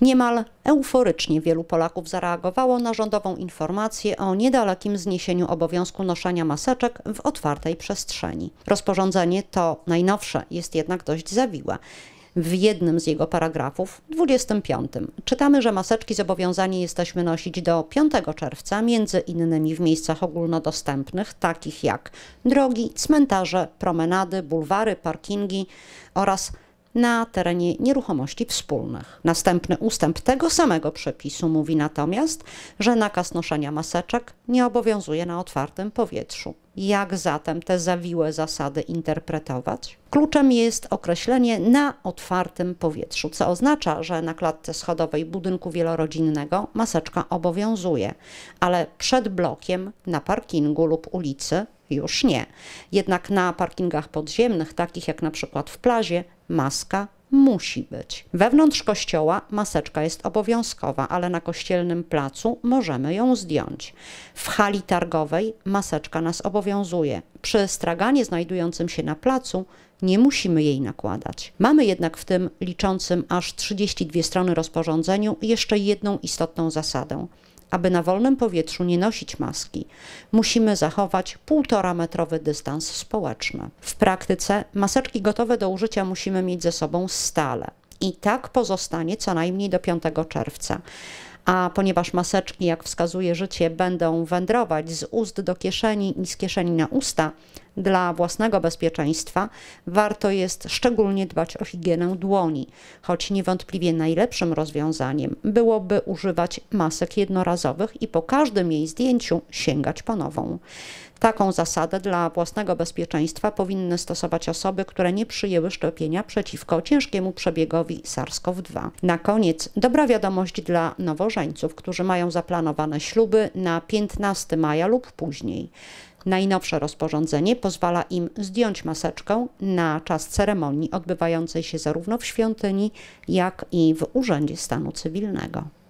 Niemal euforycznie wielu Polaków zareagowało na rządową informację o niedalekim zniesieniu obowiązku noszenia maseczek w otwartej przestrzeni. Rozporządzenie to najnowsze jest jednak dość zawiłe. W jednym z jego paragrafów, 25, czytamy, że maseczki zobowiązani jesteśmy nosić do 5 czerwca, między innymi w miejscach ogólnodostępnych, takich jak drogi, cmentarze, promenady, bulwary, parkingi oraz na terenie nieruchomości wspólnych. Następny ustęp tego samego przepisu mówi natomiast, że nakaz noszenia maseczek nie obowiązuje na otwartym powietrzu. Jak zatem te zawiłe zasady interpretować? Kluczem jest określenie na otwartym powietrzu, co oznacza, że na klatce schodowej budynku wielorodzinnego maseczka obowiązuje, ale przed blokiem, na parkingu lub ulicy już nie. Jednak na parkingach podziemnych, takich jak na przykład w plazie, maska musi być. Wewnątrz kościoła maseczka jest obowiązkowa, ale na kościelnym placu możemy ją zdjąć. W hali targowej maseczka nas obowiązuje. Przy straganie znajdującym się na placu nie musimy jej nakładać. Mamy jednak w tym liczącym aż 32 strony rozporządzeniu jeszcze jedną istotną zasadę. Aby na wolnym powietrzu nie nosić maski, musimy zachować półtora-metrowy dystans społeczny. W praktyce maseczki gotowe do użycia musimy mieć ze sobą stale. I tak pozostanie co najmniej do 5 czerwca. A ponieważ maseczki, jak wskazuje życie, będą wędrować z ust do kieszeni i z kieszeni na usta, dla własnego bezpieczeństwa warto jest szczególnie dbać o higienę dłoni, choć niewątpliwie najlepszym rozwiązaniem byłoby używać masek jednorazowych i po każdym jej zdjęciu sięgać po nową. Taką zasadę dla własnego bezpieczeństwa powinny stosować osoby, które nie przyjęły szczepienia przeciwko ciężkiemu przebiegowi SARS-CoV-2. Na koniec dobra wiadomość dla nowożeńców, którzy mają zaplanowane śluby na 15 maja lub później. Najnowsze rozporządzenie pozwala im zdjąć maseczkę na czas ceremonii odbywającej się zarówno w świątyni, jak i w Urzędzie Stanu Cywilnego.